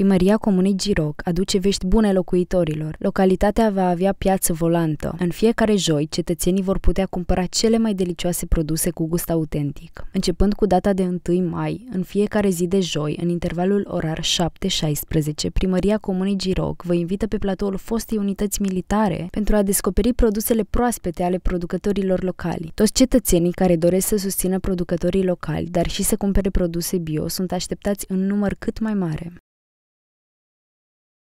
Primăria Comunei Giroc aduce vești bune locuitorilor. Localitatea va avea piață volantă. În fiecare joi, cetățenii vor putea cumpăra cele mai delicioase produse cu gust autentic. Începând cu data de 1 mai, în fiecare zi de joi, în intervalul orar 7-16, Primăria Comunei Giroc vă invită pe platoul fostei unități militare pentru a descoperi produsele proaspete ale producătorilor locali. Toți cetățenii care doresc să susțină producătorii locali, dar și să cumpere produse bio, sunt așteptați în număr cât mai mare.